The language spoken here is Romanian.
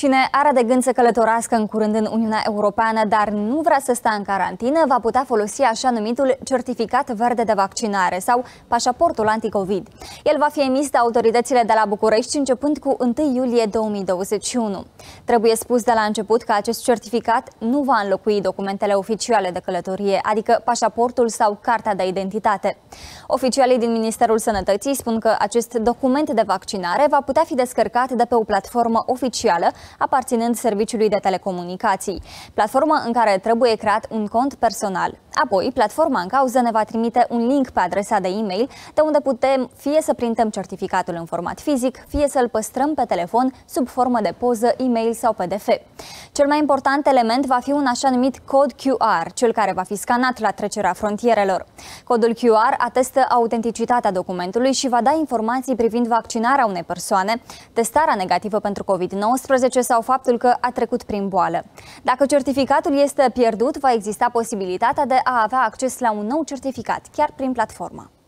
Cine are de gând să călătorească în curând în Uniunea Europeană, dar nu vrea să stea în carantină, va putea folosi așa numitul certificat verde de vaccinare sau pașaportul anticovid. El va fi emis de autoritățile de la București începând cu 1 iulie 2021. Trebuie spus de la început că acest certificat nu va înlocui documentele oficiale de călătorie, adică pașaportul sau cartea de identitate. Oficialii din Ministerul Sănătății spun că acest document de vaccinare va putea fi descărcat de pe o platformă oficială aparținând serviciului de telecomunicații, platformă în care trebuie creat un cont personal. Apoi, platforma în cauză ne va trimite un link pe adresa de e-mail de unde putem fie să printăm certificatul în format fizic, fie să-l păstrăm pe telefon sub formă de poză, e-mail sau PDF. Cel mai important element va fi un așa numit cod QR, cel care va fi scanat la trecerea frontierelor. Codul QR atestă autenticitatea documentului și va da informații privind vaccinarea unei persoane, testarea negativă pentru COVID-19 sau faptul că a trecut prin boală. Dacă certificatul este pierdut, va exista posibilitatea de a avea acces la un nou certificat, chiar prin platformă.